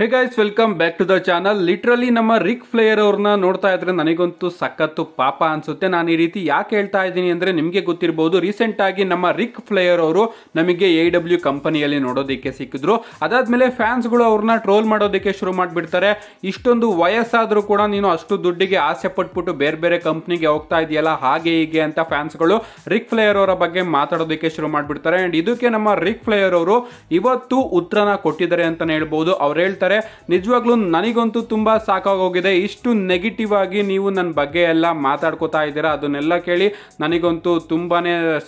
Hey guys welcome back to the channel literally ನಮ್ಮ Ric flare ಅವ್ರನ್ನ ನೋಡ್ತಾ ಇದ್ರೆ ನನಗಂತೂ ಸಖತ್ತು ಪಾಪ ಅನ್ಸುತ್ತೆ ನಾನು ಈ ರೀತಿ ಯಾಕೆ ಹೇಳ್ತಾ ಇದ್ದೀನಿ ಅಂದರೆ ನಿಮಗೆ ಗೊತ್ತಿರ್ಬೋದು ಆಗಿ ನಮ್ಮ ರಿಕ್ ಫ್ಲೇಯರ್ ಅವರು ನಮಗೆ ಎ ಡಬ್ಲ್ಯೂ e ಕಂಪನಿಯಲ್ಲಿ ನೋಡೋದಕ್ಕೆ ಸಿಕ್ಕಿದ್ರು ಅದಾದಮೇಲೆ ಫ್ಯಾನ್ಸ್ಗಳು ಅವ್ರನ್ನ ಟ್ರೋಲ್ ಮಾಡೋದಕ್ಕೆ ಶುರು ಮಾಡಿಬಿಡ್ತಾರೆ ಇಷ್ಟೊಂದು ವಯಸ್ಸಾದರೂ ಕೂಡ ನೀನು ಅಷ್ಟು ದುಡ್ಡಿಗೆ ಆಸೆ ಪಟ್ಬಿಟ್ಟು ಬೇರೆ ಬೇರೆ ಕಂಪ್ನಿಗೆ ಹೋಗ್ತಾ ಇದೆಯಲ್ಲ ಹಾಗೆ ಹೀಗೆ ಅಂತ ಫ್ಯಾನ್ಸ್ಗಳು ರಿಕ್ ಫ್ಲೇಯರ್ ಅವರ ಬಗ್ಗೆ ಮಾತಾಡೋದಕ್ಕೆ ಶುರು ಮಾಡಿಬಿಡ್ತಾರೆ ಆ್ಯಂಡ್ ಇದಕ್ಕೆ ನಮ್ಮ ರಿಕ್ ಫ್ಲೇಯರ್ ಅವರು ಇವತ್ತು ಉತ್ತರನ ಕೊಟ್ಟಿದ್ದಾರೆ ಅಂತಲೇ ಹೇಳ್ಬೋದು ಅವ್ರು ಹೇಳ್ತಾರೆ ಹೇಳ್ತಾರೆ ನಿಜವಾಗ್ಲೂ ನನಗಂತೂ ತುಂಬ ಸಾಕಾಗೋಗಿದೆ ಇಷ್ಟು ನೆಗೆಟಿವ್ ಆಗಿ ನೀವು ನನ್ನ ಬಗ್ಗೆ ಎಲ್ಲ ಮಾತಾಡ್ಕೋತಾ ಇದ್ದೀರಾ ಅದನ್ನೆಲ್ಲ ಕೇಳಿ ನನಗಂತೂ ತುಂಬಾ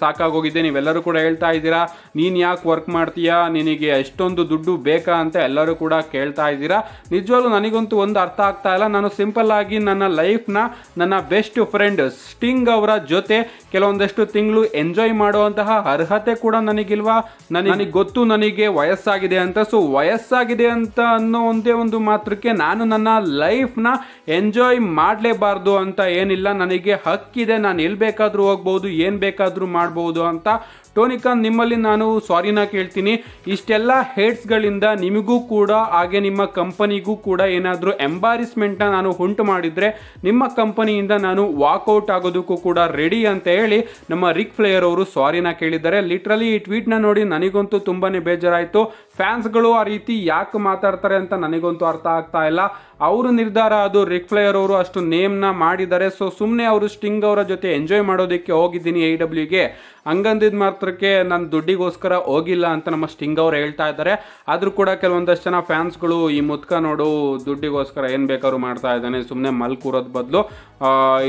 ಸಾಕಾಗೋಗಿದೆ ನೀವೆಲ್ಲರೂ ಕೂಡ ಹೇಳ್ತಾ ಇದ್ದೀರಾ ನೀನು ಯಾಕೆ ವರ್ಕ್ ಮಾಡ್ತೀಯಾ ನಿನಗೆ ಎಷ್ಟೊಂದು ದುಡ್ಡು ಬೇಕಾ ಅಂತ ಎಲ್ಲರೂ ಕೂಡ ಕೇಳ್ತಾ ಇದ್ದೀರಾ ನಿಜವಾಗ್ಲೂ ನನಗಂತೂ ಒಂದು ಅರ್ಥ ಆಗ್ತಾ ಇಲ್ಲ ನಾನು ಸಿಂಪಲ್ ಆಗಿ ನನ್ನ ಲೈಫ್ನ ನನ್ನ ಬೆಸ್ಟ್ ಫ್ರೆಂಡ್ ಸ್ಟಿಂಗ್ ಅವರ ಜೊತೆ ಕೆಲವೊಂದಷ್ಟು ತಿಂಗಳು ಎಂಜಾಯ್ ಮಾಡುವಂತಹ ಅರ್ಹತೆ ಕೂಡ ನನಗಿಲ್ವಾ ನನಗೆ ಗೊತ್ತು ನನಗೆ ವಯಸ್ಸಾಗಿದೆ ಅಂತ ಸೊ ವಯಸ್ಸಾಗಿದೆ ಅಂತ ಅನ್ನೋ ಒಂದೇ ಒಂದು ಮಾತ್ರಕ್ಕೆ ನಾನು ನನ್ನ ಲೈಫ್ನ ಎಂಜಾಯ್ ಮಾಡಲೇಬಾರ್ದು ಅಂತ ಏನಿಲ್ಲ ನನಗೆ ಹಕ್ಕಿದೆ ನಾನು ಎಲ್ಲಿ ಬೇಕಾದರೂ ಹೋಗ್ಬೋದು ಏನು ಬೇಕಾದರೂ ಮಾಡ್ಬೋದು ಅಂತ ಟೋನಿಕಾನ್ ನಿಮ್ಮಲ್ಲಿ ನಾನು ಸಾರಿನ ಕೇಳ್ತೀನಿ ಇಷ್ಟೆಲ್ಲ ಹೇಡ್ಸ್ಗಳಿಂದ ನಿಮಗೂ ಕೂಡ ಹಾಗೆ ನಿಮ್ಮ ಕಂಪನಿಗೂ ಕೂಡ ಏನಾದರೂ ಎಂಬಾರಿಸ್ಮೆಂಟ್ನ ನಾನು ಉಂಟು ಮಾಡಿದರೆ ನಿಮ್ಮ ಕಂಪನಿಯಿಂದ ನಾನು ವಾಕೌಟ್ ಆಗೋದಕ್ಕೂ ಕೂಡ ರೆಡಿ ಅಂತ ಹೇಳಿ ನಮ್ಮ ರಿಕ್ ಫ್ಲೇಯರ್ ಅವರು ಸಾರಿನ ಕೇಳಿದ್ದಾರೆ ಲಿಟ್ರಲಿ ಈ ಟ್ವೀಟ್ನ ನೋಡಿ ನನಗಂತೂ ತುಂಬಾ ಬೇಜಾರಾಯಿತು ಫ್ಯಾನ್ಸ್ಗಳು ಆ ರೀತಿ ಯಾಕೆ ಮಾತಾಡ್ತಾರೆ ಅಂತ ನನಗಂತೂ ಅರ್ಥ ಆಗ್ತಾ ಇಲ್ಲ ಅವರು ನಿರ್ಧಾರ ಅದು ರಿಕ್ ಫ್ಲೇಯರ್ ಅವರು ಅಷ್ಟು ನೇಮ್ನ ಮಾಡಿದ್ದಾರೆ ಸೊ ಸುಮ್ಮನೆ ಅವರು ಸ್ಟಿಂಗ್ ಅವರ ಜೊತೆ ಎಂಜಾಯ್ ಮಾಡೋದಕ್ಕೆ ಹೋಗಿದ್ದೀನಿ ಐ ಡಬ್ಲ್ಯೂಗೆ e ಹಂಗಂದಿದ್ದ ಮಾತ್ರಕ್ಕೆ ನನ್ನ ದುಡ್ಡಿಗೋಸ್ಕರ ಹೋಗಿಲ್ಲ ಅಂತ ನಮ್ಮ ಸ್ಟಿಂಗ್ ಅವರು ಹೇಳ್ತಾ ಇದ್ದಾರೆ ಆದರೂ ಕೂಡ ಕೆಲವೊಂದಷ್ಟು ಜನ ಫ್ಯಾನ್ಸ್ಗಳು ಈ ಮುತ್ಕ ನೋಡು ದುಡ್ಡಿಗೋಸ್ಕರ ಏನು ಬೇಕಾದ್ರು ಮಾಡ್ತಾ ಇದ್ದಾನೆ ಸುಮ್ಮನೆ ಮಲ್ಕೂರೋದ್ ಬದಲು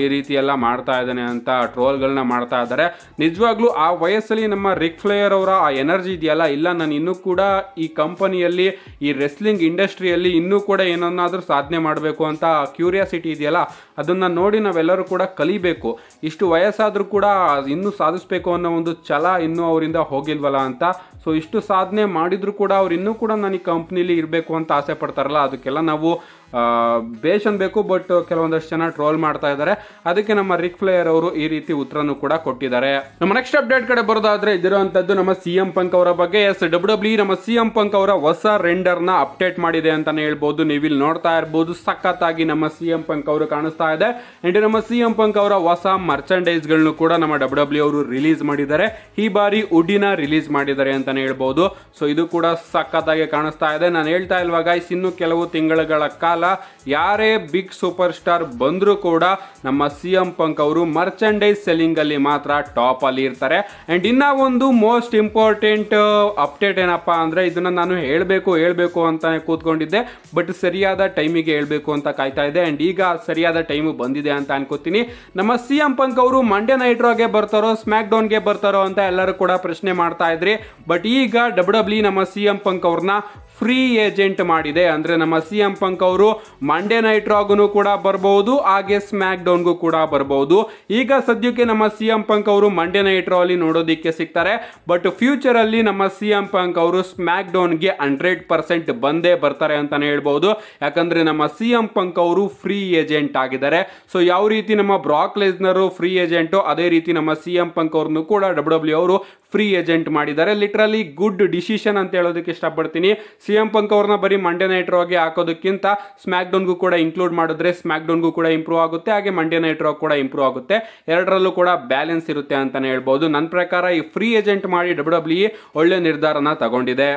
ಈ ರೀತಿ ಎಲ್ಲ ಮಾಡ್ತಾ ಇದ್ದಾನೆ ಅಂತ ಟ್ರೋಲ್ಗಳನ್ನ ಮಾಡ್ತಾ ಇದ್ದಾರೆ ನಿಜವಾಗ್ಲೂ ಆ ವಯಸ್ಸಲ್ಲಿ ನಮ್ಮ ರಿಕ್ ಫ್ಲೇಯರ್ ಅವರ ಆ ಎನರ್ಜಿ ಇದೆಯಲ್ಲ ಇಲ್ಲ ನಾನು ಇನ್ನೂ ಕೂಡ ಈ ಕಂಪನಿಯಲ್ಲಿ ಈ ರೆಸ್ಲಿಂಗ್ ಇಂಡಸ್ಟ್ರಿಯಲ್ಲಿ ಇನ್ನೂ ಕೂಡ ಏನನ್ನಾದರೂ ಸಾ ಸಾಧನೆ ಮಾಡಬೇಕು ಅಂತ ಕ್ಯೂರಿಯಾಸಿಟಿ ಇದೆಯಲ್ಲ ಅದನ್ನು ನೋಡಿ ನಾವೆಲ್ಲರೂ ಕೂಡ ಕಲಿಬೇಕು ಇಷ್ಟು ವಯಸ್ಸಾದರೂ ಕೂಡ ಇನ್ನೂ ಸಾಧಿಸಬೇಕು ಅನ್ನೋ ಒಂದು ಛಲ ಇನ್ನೂ ಅವರಿಂದ ಹೋಗಿಲ್ವಲ್ಲ ಅಂತ ಸೊ ಇಷ್ಟು ಸಾಧನೆ ಮಾಡಿದರೂ ಕೂಡ ಅವ್ರು ಇನ್ನೂ ಕೂಡ ನನಗೆ ಕಂಪ್ನಿಲಿ ಇರಬೇಕು ಅಂತ ಆಸೆ ಪಡ್ತಾರಲ್ಲ ಅದಕ್ಕೆಲ್ಲ ನಾವು ಬೇಷನ್ ಬೇಕು ಬಟ್ ಕೆಲವೊಂದಷ್ಟು ಜನ ಟ್ರೋಲ್ ಮಾಡ್ತಾ ಇದ್ದಾರೆ ಅದಕ್ಕೆ ನಮ್ಮ ರಿಕ್ ಫ್ಲೇಯರ್ ಅವರು ಈ ರೀತಿ ಉತ್ತರನೂ ಕೂಡ ಕೊಟ್ಟಿದ್ದಾರೆ ನಮ್ಮ ನೆಕ್ಸ್ಟ್ ಅಪ್ಡೇಟ್ ಕಡೆ ಬರೋದಾದ್ರೆ ಇದಿರುವಂತದ್ದು ನಮ್ಮ ಸಿ ಎಂ ಪಂಕ್ ಅವರ ಬಗ್ಗೆ ಎಸ್ ಡಬ್ಲ್ಯೂ e ನಮ್ಮ ಸಿ ಎಂ ಪಂಕ್ ಅವರ ಹೊಸ ರೆಂಡರ್ ನ ಅಪ್ಡೇಟ್ ಮಾಡಿದೆ ಅಂತಾನೆ ಹೇಳ್ಬೋದು ನೀವು ಇಲ್ಲಿ ನೋಡ್ತಾ ಇರಬಹುದು ಸಖತ್ತಾಗಿ ನಮ್ಮ ಸಿ ಎಂ ಪಂಕ್ ಅವರು ಕಾಣಿಸ್ತಾ ಇದೆ ಅಂಡ್ ನಮ್ಮ ಸಿ ಎಂ ಪಂಕ್ ಅವರ ಹೊಸ ಮರ್ಚಂಡೈಸ್ ಗಳನ್ನು ಕೂಡ ನಮ್ಮ ಡಬ್ಲ್ಯೂ e ಅವರು ರಿಲೀಸ್ ಮಾಡಿದ್ದಾರೆ ಈ ಬಾರಿ ಉಡಿನ ರಿಲೀಸ್ ಮಾಡಿದ್ದಾರೆ ಅಂತಾನೆ ಹೇಳ್ಬೋದು ಸೊ ಇದು ಕೂಡ ಸಖತ್ತಾಗಿ ಕಾಣಿಸ್ತಾ ಇದೆ ನಾನು ಹೇಳ್ತಾ ಇಲ್ವಾಗ ಇನ್ನು ಕೆಲವು ತಿಂಗಳುಗಳ ಕಾಲ ಯಾರೇ ಬಿಗ್ ಸೂಪರ್ ಸ್ಟಾರ್ ಬಂದರೂ ಕೂಡ ನಮ್ಮ ಸಿ ಎಂ ಪಂಕ್ ಅವರು ಮರ್ಚಂಡೈಸ್ ಅಲ್ಲಿ ಮಾತ್ರ ಅಲ್ಲಿ ಇರ್ತಾರೆ ಅಂಡ್ ಇನ್ನ ಒಂದು ಮೋಸ್ಟ್ ಇಂಪಾರ್ಟೆಂಟ್ ಅಪ್ಡೇಟ್ ಏನಪ್ಪ ಅಂದ್ರೆ ಇದನ್ನ ನಾನು ಹೇಳಬೇಕು ಹೇಳಬೇಕು ಅಂತ ಕೂತ್ಕೊಂಡಿದ್ದೆ ಬಟ್ ಸರಿಯಾದ ಟೈಮಿಗೆ ಹೇಳಬೇಕು ಅಂತ ಕಾಯ್ತಾ ಇದೆ ಅಂಡ್ ಈಗ ಸರಿಯಾದ ಟೈಮು ಬಂದಿದೆ ಅಂತ ಅನ್ಕೋತೀನಿ ನಮ್ಮ ಸಿ ಎಂ ಪಂಕ್ ಅವರು ಮಂಡೇ ನೈಟ್ರೋಗೆ ಬರ್ತಾರೋ ಸ್ಮ್ಯಾಕ್ ಡೌನ್ಗೆ ಬರ್ತಾರೋ ಅಂತ ಎಲ್ಲರೂ ಕೂಡ ಪ್ರಶ್ನೆ ಮಾಡ್ತಾ ಇದ್ರಿ ಬಟ್ ಈಗ ಡಬ್ಲ್ಯೂ ಡಬ್ಲ್ಯೂ e ನಮ್ಮ ಸಿ ಎಂ ಪಂಕ್ ಅವ್ರನ್ನ ಫ್ರೀ ಏಜೆಂಟ್ ಮಾಡಿದೆ ಅಂದರೆ ನಮ್ಮ ಸಿ ಎಂ ಪಂಕ್ ಅವರು ಮಂಡೆ ನೈಟ್ ರಾಗುನು ಕೂಡ ಬರಬಹುದು ಹಾಗೆ ಸ್ಮ್ಯಾಕ್ ಡೌನ್ಗೂ ಕೂಡ ಬರಬಹುದು ಈಗ ಸದ್ಯಕ್ಕೆ ನಮ್ಮ ಸಿ ಎಂ ಪಂಕ್ ಅವರು ಮಂಡೆ ನೈಟ್ ರಾ ಅಲ್ಲಿ ನೋಡೋದಿಕ್ಕೆ ಸಿಗ್ತಾರೆ ಬಟ್ ಫ್ಯೂಚರ್ ಅಲ್ಲಿ ನಮ್ಮ ಸಿ ಎಂ ಪಂಕ್ ಅವರು ಸ್ಮ್ಯಾಕ್ ಡೌನ್ಗೆ ಹಂಡ್ರೆಡ್ ಪರ್ಸೆಂಟ್ ಬಂದೇ ಬರ್ತಾರೆ ಅಂತಾನೆ ಹೇಳ್ಬಹುದು ಯಾಕಂದ್ರೆ ನಮ್ಮ ಸಿ ಎಂ ಪಂಕ್ ಅವರು ಫ್ರೀ ಏಜೆಂಟ್ ಆಗಿದ್ದಾರೆ ಸೊ ಯಾವ ರೀತಿ ನಮ್ಮ ಬ್ರಾಕ್ ಫ್ರೀ ಏಜೆಂಟು ಅದೇ ರೀತಿ ನಮ್ಮ ಸಿ ಎಂ ಪಂಕ್ ಅವ್ರನ್ನು ಕೂಡ ಡಬ್ಲ್ಯೂ ಡಬ್ಲ್ಯೂ e ಅವರು ಫ್ರೀ ಏಜೆಂಟ್ ಮಾಡಿದ್ದಾರೆ ಲಿಟ್ರಲಿ ಗುಡ್ ಡಿಸಿಷನ್ ಅಂತ ಹೇಳೋದಕ್ಕೆ ಇಷ್ಟಪಡ್ತೀನಿ ಸಿ ಎಂ ಪಂಕ್ ಅವ್ರನ್ನ ಬರೀ ಮಂಡ್ಯ ನೈಟ್ ರಾಗೆ ಹಾಕೋದಕ್ಕಿಂತ ಸ್ಮ್ಯಾಕ್ ಡೌನ್ಗೂ ಕೂಡ ಇನ್ಕ್ಲೂಡ್ ಮಾಡಿದ್ರೆ ಸ್ಮ್ಯಾಕ್ ಡೌನ್ಗೂ ಕೂಡ ಇಂಪ್ರೂವ್ ಆಗುತ್ತೆ ಹಾಗೆ ಮಂಡೇ ನೈಟ್ ರಾಗ್ ಕೂಡ ಇಂಪ್ರೂವ್ ಆಗುತ್ತೆ ಎರಡರಲ್ಲೂ ಕೂಡ ಬ್ಯಾಲೆನ್ಸ್ ಇರುತ್ತೆ ಅಂತಲೇ ಹೇಳ್ಬೋದು ನನ್ನ ಪ್ರಕಾರ ಈ ಫ್ರೀ ಏಜೆಂಟ್ ಮಾಡಿ ಡಬ್ಲ್ಯೂ ಡಬ್ಲ್ಯೂ e ಒಳ್ಳೆ ನಿರ್ಧಾರನ ತಗೊಂಡಿದೆ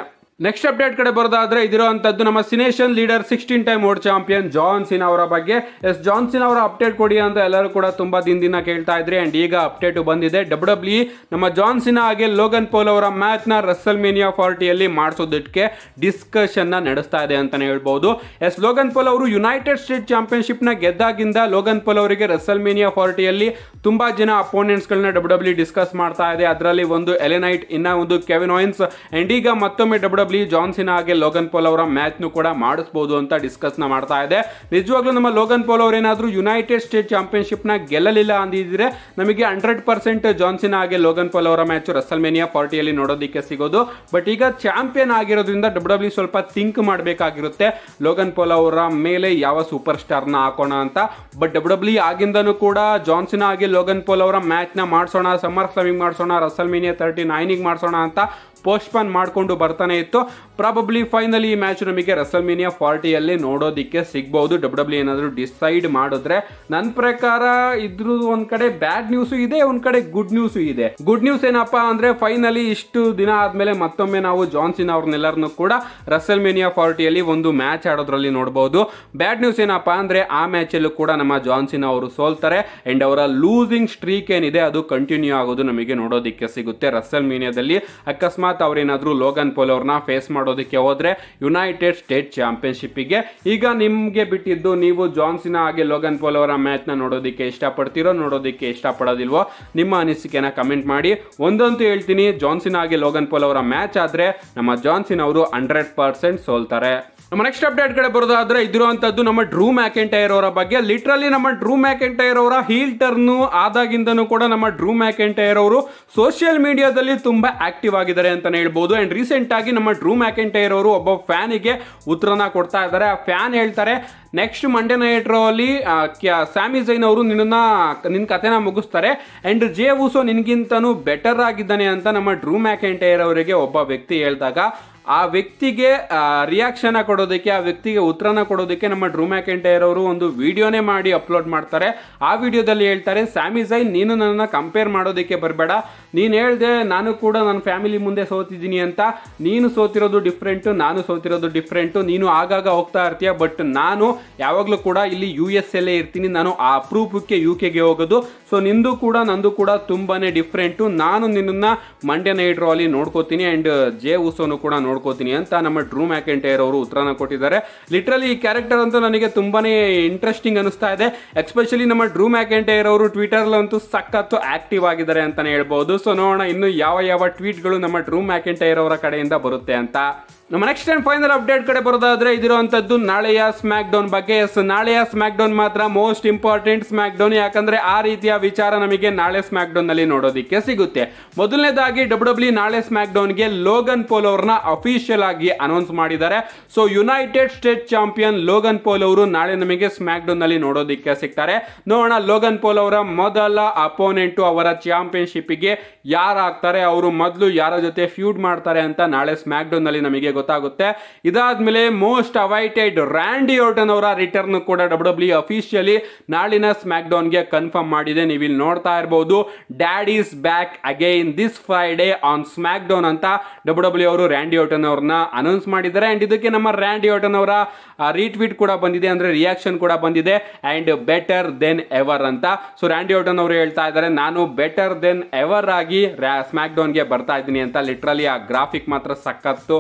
ನೆಕ್ಸ್ಟ್ ಅಪ್ಡೇಟ್ ಕಡೆ ಬರೋದಾದ್ರೆ ಇದಿರುವಂತದ್ದು ನಮ್ಮ Cenation leader sixteen time world champion John ಅವರ ಬಗ್ಗೆ ಎಸ್ ಜಾನ್ ಅವರ ಅಪ್ಡೇಟ್ ಕೊಡಿ ಅಂತ ಎಲ್ಲರೂ ಕೂಡ ತುಂಬಾ ದಿನ ದಿನ ಕೇಳ್ತಾ ಇದ್ರಿ ಅಂಡ್ ಈಗ ಅಪ್ಡೇಟ್ ಬಂದಿದೆ ಡಬ್ಲ್ಯೂ ಡಬ್ಲ್ಯೂ e ನಮ್ಮ ಜಾನ್ ಸಿನ ಹಾಗೆ ಲೋಗನ್ ಪೋಲ್ ಅವರ ಮ್ಯಾಚ್ ನ ರಸಲ್ ಮೇನಿಯಾ ಫಾರ್ಟಿಯಲ್ಲಿ ಮಾಡಿಸೋದಕ್ಕೆ ಡಿಸ್ಕಷನ್ ನ ನಡೆಸ್ತಾ ಇದೆ ಅಂತಾನೆ ಹೇಳ್ಬಹುದು ಎಸ್ ಲೋಗನ್ ಪೋಲ್ ಅವರು ಯುನೈಟೆಡ್ ಸ್ಟೇಟ್ ಚಾಂಪಿಯನ್ಶಿಪ್ ನ ಗೆದ್ದಾಗಿಂದ ಲೋಗನ್ ಪೋಲ್ ಅವರಿಗೆ ರಸಲ್ ಮೇನಿಯಾ ಫಾರ್ಟಿಯಲ್ಲಿ ತುಂಬಾ ಜನ ಅಪೋನೆಂಟ್ಸ್ ಗಳನ್ನ ಡಬ್ಲ್ಯೂ ಡಬ್ಲ್ಯೂ ಡಿಸ್ಕಸ್ ಮಾಡ್ತಾ ಇದೆ ಅದರಲ್ಲಿ ಒಂದು ಎಲೆನೈಟ್ ಇನ್ನ ಒಂದು ಕೆವಿನ್ ಆಯಿನ್ಸ್ ಅಂಡ್ ಈಗ ಮತ್ತೊಮ್ಮೆ ಡಬ್ಲ್ಯೂ ಪ್ರಾಬಬ್ಲಿ ಜಾನ್ಸಿನ ಹಾಗೆ ಲೋಗನ್ ಪೋಲ್ ಅವರ ಮ್ಯಾಚ್ನು ಕೂಡ ಮಾಡಿಸಬಹುದು ಅಂತ ಡಿಸ್ಕಸ್ ನ ಮಾಡ್ತಾ ಇದೆ ನಿಜವಾಗ್ಲೂ ನಮ್ಮ ಲೋಗನ್ ಪೋಲ್ ಏನಾದ್ರೂ ಯುನೈಟೆಡ್ ಸ್ಟೇಟ್ ಚಾಂಪಿಯನ್ಶಿಪ್ ನ ಗೆಲ್ಲಲಿಲ್ಲ ಅಂದಿದ್ರೆ ನಮಗೆ ಹಂಡ್ರೆಡ್ ಪರ್ಸೆಂಟ್ ಜಾನ್ಸಿನ ಹಾಗೆ ಲೋಗನ್ ಪೋಲ್ ಅವರ ಮ್ಯಾಚ್ ರಸಲ್ಮೇನಿಯಾ ಪಾರ್ಟಿಯಲ್ಲಿ ನೋಡೋದಿಕ್ಕೆ ಸಿಗೋದು ಬಟ್ ಈಗ ಚಾಂಪಿಯನ್ ಆಗಿರೋದ್ರಿಂದ ಡಬ್ಲ್ಯೂ e ಸ್ವಲ್ಪ ಥಿಂಕ್ ಮಾಡಬೇಕಾಗಿರುತ್ತೆ ಲೋಗನ್ ಪೋಲ್ ಅವರ ಮೇಲೆ ಯಾವ ಸೂಪರ್ ಸ್ಟಾರ್ ನ ಹಾಕೋಣ ಅಂತ ಬಟ್ ಡಬ್ಲ್ಯೂ e ಆಗಿಂದನು ಕೂಡ ಜಾನ್ಸನ್ ಆಗಿ ಲೋಗನ್ ಪೋಲ್ ಅವರ ಮ್ಯಾಚ್ ನ ಮಾಡಿಸೋಣ ಸಮ್ಮರ್ ಸ್ಲಮಿಂಗ್ ಮಾಡಿಸೋಣ ರಸಲ್ಮೇನಿಯಾ ತರ್ಟಿ ನೈನಿಗೆ ಮಾಡಿಸೋಣ ಅಂತ ಪೋಸ್ಟ್ಪೋನ್ ಮಾಡಿಕೊಂಡು ಬರ್ತಾನೆ ಇತ್ತು ಪ್ರಾಬಬ್ಲಿ ಫೈನಲ್ ಈ ಮ್ಯಾಚ್ ನಮಗೆ ರಸಲ್ಮಿನಿಯಾ ಫಾರ್ಟಿಯಲ್ಲಿ ನೋಡೋದಕ್ಕೆ ಸಿಗ್ಬಹುದು ಡಬ್ಲ್ಯೂ ಡಬ್ಲ್ಯೂ e ಏನಾದರೂ ಡಿಸೈಡ್ ಮಾಡಿದ್ರೆ ನನ್ನ ಪ್ರಕಾರ ಇದ್ರೂ ಒಂದ್ ಕಡೆ ಬ್ಯಾಡ್ ನ್ಯೂಸ್ ಇದೆ ಒಂದ್ ಕಡೆ ಗುಡ್ ನ್ಯೂಸ್ ಇದೆ ಗುಡ್ ನ್ಯೂಸ್ ಏನಪ್ಪಾ ಅಂದ್ರೆ ಫೈನಲಿ ಇಷ್ಟು ದಿನ ಆದ್ಮೇಲೆ ಮತ್ತೊಮ್ಮೆ ನಾವು ಜಾನ್ಸಿನ್ ಅವ್ರನ್ನೆಲ್ಲರನ್ನು ಕೂಡ ರಸಲ್ಮೇನಿಯಾ ಫಾರ್ಟಿಯಲ್ಲಿ ಒಂದು ಮ್ಯಾಚ್ ಆಡೋದ್ರಲ್ಲಿ ನೋಡಬಹುದು ಬ್ಯಾಡ್ ನ್ಯೂಸ್ ಏನಪ್ಪಾ ಅಂದ್ರೆ ಆ ಮ್ಯಾಚಲ್ಲೂ ಕೂಡ ನಮ್ಮ ಜಾನ್ಸಿನ್ ಅವರು ಸೋಲ್ತಾರೆ ಅಂಡ್ ಅವರ ಲೂಸಿಂಗ್ ಸ್ಟ್ರೀಕ್ ಏನಿದೆ ಅದು ಕಂಟಿನ್ಯೂ ಆಗೋದು ನಮಗೆ ನೋಡೋದಕ್ಕೆ ಸಿಗುತ್ತೆ ರಸಲ್ ಮೀನಿಯಾದಲ್ಲಿ ಅಕಸ್ಮಾತ್ ಅವ್ರೇನಾದ್ರೂ ಲೋಗನ್ ಪೋಲ್ ಅವ್ರನ್ನ ಫೇಸ್ ಮಾಡಿ ಮಾತಾಡೋದಕ್ಕೆ ಹೋದರೆ ಯುನೈಟೆಡ್ ಸ್ಟೇಟ್ ಚಾಂಪಿಯನ್ಶಿಪ್ಪಿಗೆ ಈಗ ನಿಮಗೆ ಬಿಟ್ಟಿದ್ದು ನೀವು ಜಾನ್ಸಿನ ಹಾಗೆ ಲೋಗನ್ ಪೋಲ್ ಅವರ ಮ್ಯಾಚ್ನ ನೋಡೋದಕ್ಕೆ ಇಷ್ಟಪಡ್ತೀರೋ ನೋಡೋದಕ್ಕೆ ಇಷ್ಟಪಡೋದಿಲ್ವೋ ನಿಮ್ಮ ಅನಿಸಿಕೆನ ಕಮೆಂಟ್ ಮಾಡಿ ಒಂದಂತೂ ಹೇಳ್ತೀನಿ ಜಾನ್ಸಿನ ಹಾಗೆ ಲೋಗನ್ ಪೋಲ್ ಅವರ ಮ್ಯಾಚ್ ಆದರೆ ನಮ್ಮ ಜಾನ್ಸಿನ್ ಅವರು ಹಂಡ್ರೆಡ್ ಪರ್ಸೆಂಟ್ ಸೋಲ್ತಾರೆ ನಮ್ಮ ನೆಕ್ಸ್ಟ್ ಅಪ್ಡೇಟ್ ಕಡೆ ಬರೋದಾದ್ರೆ ಇದಿರುವಂತದ್ದು ನಮ್ಮ ಡ್ರೂ ಮ್ಯಾಕೆಂಟೈರ್ ಅವರ ಬಗ್ಗೆ ಲಿಟ್ರಲಿ ನಮ್ಮ ಡ್ರೂ ಮ್ಯಾಕೆಂಟೈರ್ ಅವರ ಹೀಲ್ ಟರ್ನ್ ಆದಾಗಿಂದನೂ ಕೂಡ ನಮ್ಮ ಡ್ರೂ ಮ್ಯಾಕೆಂಟೈರ್ ಅವರು ಸೋಷಿಯಲ್ ಮೀಡಿಯಾದಲ್ಲಿ ತುಂಬಾ ಆಕ್ಟಿವ್ ಆಗಿದ್ದಾರೆ ಅಂತಾನೆ ಹೇಳ್ಬೋದು ಅಂಡ್ ರೀಸೆಂಟ್ ಆಗಿ ನಮ್ಮ ಡ್ರೂ ಮ್ಯಾಕೆಂಟೈರ್ ಅವರು ಒಬ್ಬ ಫ್ಯಾನಿಗೆ ಉತ್ತರನ ಕೊಡ್ತಾ ಇದ್ದಾರೆ ಆ ಫ್ಯಾನ್ ಹೇಳ್ತಾರೆ ನೆಕ್ಸ್ಟ್ ಮಂಡೇ ನೈಟ್ ಅಲ್ಲಿ ಸ್ಯಾಮಿ ಜೈನ್ ಅವರು ನಿನ್ನ ನಿನ್ನ ಕಥೆನ ಮುಗಿಸ್ತಾರೆ ಅಂಡ್ ಜೇ ಊಸೋ ನಿನ್ಗಿಂತನೂ ಬೆಟರ್ ಆಗಿದ್ದಾನೆ ಅಂತ ನಮ್ಮ ಡ್ರೂ ಮ್ಯಾಕೆಂಟೈರ್ ಅವರಿಗೆ ಒಬ್ಬ ವ್ಯಕ್ತಿ ಹೇಳಿದಾಗ ಆ ವ್ಯಕ್ತಿಗೆ ರಿಯಾಕ್ಷನ್ ಕೊಡೋದಕ್ಕೆ ಆ ವ್ಯಕ್ತಿಗೆ ಉತ್ತರನ ಕೊಡೋದಕ್ಕೆ ನಮ್ಮ ಡ್ರೂ ಮ್ಯಾಕೆಂಟೈರ್ ಅವರು ಒಂದು ವಿಡಿಯೋನೇ ಮಾಡಿ ಅಪ್ಲೋಡ್ ಮಾಡ್ತಾರೆ ಆ ವಿಡಿಯೋದಲ್ಲಿ ಹೇಳ್ತಾರೆ ಸ್ಯಾಮಿಝೈನ್ ನೀನು ನನ್ನನ್ನು ಕಂಪೇರ್ ಮಾಡೋದಕ್ಕೆ ಬರಬೇಡ ನೀನು ಹೇಳಿದೆ ನಾನು ಕೂಡ ನನ್ನ ಫ್ಯಾಮಿಲಿ ಮುಂದೆ ಸೋತಿದ್ದೀನಿ ಅಂತ ನೀನು ಸೋತಿರೋದು ಡಿಫ್ರೆಂಟು ನಾನು ಸೋತಿರೋದು ಡಿಫ್ರೆಂಟು ನೀನು ಆಗಾಗ ಹೋಗ್ತಾ ಇರ್ತೀಯ ಬಟ್ ನಾನು ಯಾವಾಗಲೂ ಕೂಡ ಇಲ್ಲಿ ಯು ಎಸ್ ಎಲ್ಲೇ ಇರ್ತೀನಿ ನಾನು ಆ ಅಪ್ರೂಪಕ್ಕೆ ಯು ಕೆಗೆ ಹೋಗೋದು ಸೊ ನಿಂದು ಕೂಡ ನಂದು ಕೂಡ ತುಂಬಾ ಡಿಫ್ರೆಂಟು ನಾನು ನಿನ್ನನ್ನು ಮಂಡ್ಯ ನೈಟ್ ಅಲ್ಲಿ ನೋಡ್ಕೋತೀನಿ ಆ್ಯಂಡ್ ಜೆ ಉಸೋನು ಕೂಡ ನೋಡ್ಕೋತೀನಿ ಅಂತ ನಮ್ಮ ಡ್ರೂ ಮ್ಯಾಕೆಂಟೈರ್ ಅವರು ಉತ್ತರನ ಕೊಟ್ಟಿದ್ದಾರೆ ಲಿಟ್ರಲಿ ಈ ಕ್ಯಾರೆಕ್ಟರ್ ಅಂತೂ ನನಗೆ ತುಂಬಾನೇ ಇಂಟ್ರೆಸ್ಟಿಂಗ್ ಅನಿಸ್ತಾ ಇದೆ ಎಕ್ಸ್ಪೆಷಲಿ ನಮ್ಮ ಡ್ರೂ ಮ್ಯಾಕೆಂಟೈರ್ ಅವರು ಟ್ವಿಟರ್ಲಂತೂ ಸಖತ್ತು ಆಕ್ಟಿವ್ ಆಗಿದ್ದಾರೆ ಅಂತಲೇ ಹೇಳ್ಬೋದು ಸೊ ನೋಡೋಣ ಇನ್ನು ಯಾವ ಯಾವ ಟ್ವೀಟ್ಗಳು ನಮ್ಮ ಡ್ರೂ ಮ್ಯಾಕೆಂಟೈರ್ ಅವರ ಕಡೆಯಿಂದ ಬರುತ್ತೆ ಅಂತ ನಮ್ಮ ನೆಕ್ಸ್ಟ್ ಟೈಮ್ ಫೈನಲ್ ಅಪ್ಡೇಟ್ ಕಡೆ ಬರೋದಾದ್ರೆ ಇದಿರುವಂಥದ್ದು ನಾಳೆಯ ಸ್ಮ್ಯಾಕ್ ಡೌನ್ ಬಗ್ಗೆ ಎಸ್ ನಾಳೆಯ ಸ್ಮ್ಯಾಕ್ ಡೌನ್ ಮಾತ್ರ ಮೋಸ್ಟ್ ಇಂಪಾರ್ಟೆಂಟ್ ಸ್ಮ್ಯಾಕ್ ಡೌನ್ ಯಾಕಂದ್ರೆ ಆ ರೀತಿಯ ವಿಚಾರ ನಮಗೆ ನಾಳೆ ಸ್ಮ್ಯಾಕ್ ನಲ್ಲಿ ನೋಡೋದಕ್ಕೆ ಸಿಗುತ್ತೆ ಮೊದಲನೇದಾಗಿ ಡಬ್ಲ್ಯೂ e ನಾಳೆ ಸ್ಮ್ಯಾಕ್ ಡೌನ್ಗೆ ಲೋಗನ್ ಪೋಲ್ ಅವ್ರನ್ನ ಅಫಿಷಿಯಲ್ ಆಗಿ ಅನೌನ್ಸ್ ಮಾಡಿದ್ದಾರೆ so United State champion Logan Paul ಅವರು ನಾಳೆ ನಮಗೆ ಸ್ಮ್ಯಾಕ್ ಡೌನ್ ನಲ್ಲಿ ಸಿಗ್ತಾರೆ ನೋಡೋಣ ಲೋಗನ್ ಪೋಲ್ ಅವರ ಮೊದಲ ಅಪೋನೆಂಟ್ ಅವರ ಚಾಂಪಿಯನ್ಶಿಪ್ಗೆ ಯಾರು ಆಗ್ತಾರೆ ಅವರು ಮೊದಲು ಯಾರ ಜೊತೆ ಫ್ಯೂಡ್ ಮಾಡ್ತಾರೆ ಅಂತ ನಾಳೆ ಸ್ಮ್ಯಾಕ್ ಡೌನ್ ನಲ್ಲಿ ನಮಗೆ ಗೊತ್ತಾಗುತ್ತೆ ಇದಾದ್ಮೇಲೆ ಮೋಸ್ಟ್ ಅವೈಟೆಡ್ ರ್ಯಾಂಡಿ ಓಟನ್ ಅವರ ರಿಟರ್ನ್ ಕೂಡ ಡಬ್ಲ್ಯೂ ಡಬ್ಲ್ಯೂ ಅಫಿಷಿಯಲಿ ನಾಳಿನ ಸ್ಮ್ಯಾಕ್ಡೌನ್ ಗೆ ಕನ್ಫರ್ಮ್ ಮಾಡಿದೆ ನೀವು ಇಲ್ಲಿ ನೋಡ್ತಾ ಇರಬಹುದು dad is back again this Friday on SmackDown ಅಂತ ಡಬ್ಲ್ಯೂ ಡಬ್ಲ್ಯೂ e ಅವರು ರ್ಯಾಂಡಿ ಓಟನ್ ಅವ್ರನ್ನ ಅನೌನ್ಸ್ ಮಾಡಿದ್ದಾರೆ ಅಂಡ್ ಇದಕ್ಕೆ ನಮ್ಮ ರ್ಯಾಂಡಿ ಓಟನ್ ಅವರ ರೀಟ್ವೀಟ್ ಕೂಡ ಬಂದಿದೆ ಅಂದ್ರೆ ರಿಯಾಕ್ಷನ್ ಕೂಡ ಬಂದಿದೆ ಅಂಡ್ ಬೆಟರ್ ದೆನ್ ಎವರ್ ಅಂತ ಸೊ ರ್ಯಾಂಡಿ ಓಟನ್ ಅವರು ಹೇಳ್ತಾ ಇದ್ದಾರೆ ನಾನು ಬೆಟರ್ ದೆನ್ ಎವರ್ ಆಗಿ ಸ್ಮ್ಯಾಕ್ ಗೆ ಬರ್ತಾ ಇದ್ದೀನಿ ಅಂತ ಲಿಟ್ರಲಿ ಆ ಗ್ರಾಫಿಕ್ ಮಾತ್ರ ಸಖತ್ತು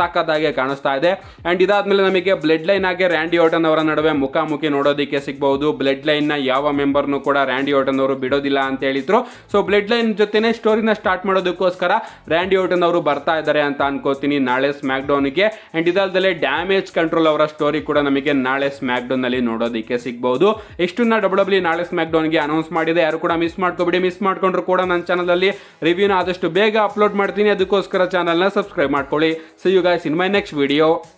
ಸಾಕದಾಗೆ ಕಾಣಿಸ್ತಾ ಇದೆ ಆ್ಯಂಡ್ ಇದಾದಮೇಲೆ ನಮಗೆ ಬ್ಲಡ್ ಲೈನ್ ಆಗಿ ರ್ಯಾಂಡಿ ಓಟನ್ ಅವರ ನಡುವೆ ಮುಖಾಮುಖಿ ನೋಡೋದಕ್ಕೆ ಸಿಗ್ಬಹುದು ಬ್ಲಡ್ ಲೈನ್ನ ಯಾವ ಮೆಂಬರ್ನು ಕೂಡ ರ್ಯಾಂಡಿ ಓಟನ್ ಅವರು ಬಿಡೋದಿಲ್ಲ ಅಂತ ಹೇಳಿದ್ರು ಸೊ ಬ್ಲಡ್ ಲೈನ್ ಜೊತೆನೇ ಸ್ಟೋರಿನ ಸ್ಟಾರ್ಟ್ ಮಾಡೋದಕ್ಕೋಸ್ಕರ ರ್ಯಾಂಡಿ ಓಟನ್ ಅವರು ಬರ್ತಾ ಇದ್ದಾರೆ ಅಂತ ಅನ್ಕೋತೀನಿ ನಾಳೆ ಸ್ಮ್ಯಾಕ್ ಡೌನ್ಗೆ ಆ್ಯಂಡ್ ಇದಾದಲೇ ಡ್ಯಾಮೇಜ್ ಕಂಟ್ರೋಲ್ ಅವರ ಸ್ಟೋರಿ ಕೂಡ ನಮಗೆ ನಾಳೆ ಸ್ಮ್ಯಾಕ್ ನಲ್ಲಿ ನೋಡೋದಕ್ಕೆ ಸಿಗ್ಬಹುದು ಇಷ್ಟನ್ನ ಡಬ್ಲ್ಯೂ ಡಬ್ಲ್ಯೂ e ನಾಳೆ ಸ್ಮ್ಯಾಕ್ ಡೌನ್ಗೆ ಅನೌನ್ಸ್ ಮಾಡಿದೆ ಯಾರು ಕೂಡ ಮಿಸ್ ಮಾಡ್ಕೊಬಿಡಿ ಮಿಸ್ ಮಾಡ್ಕೊಂಡ್ರು ಕೂಡ ನನ್ನ ಚಾನಲಲ್ಲಿ ರಿವ್ಯೂನ ಆದಷ್ಟು ಬೇಗ ಅಪ್ಲೋಡ್ ಮಾಡ್ತೀನಿ ಅದಕ್ಕೋಸ್ಕರ ನ ಸಬ್ಸ್ಕ್ರೈಬ್ ಮಾಡ್ಕೊಳ್ಳಿ you guys in my next video.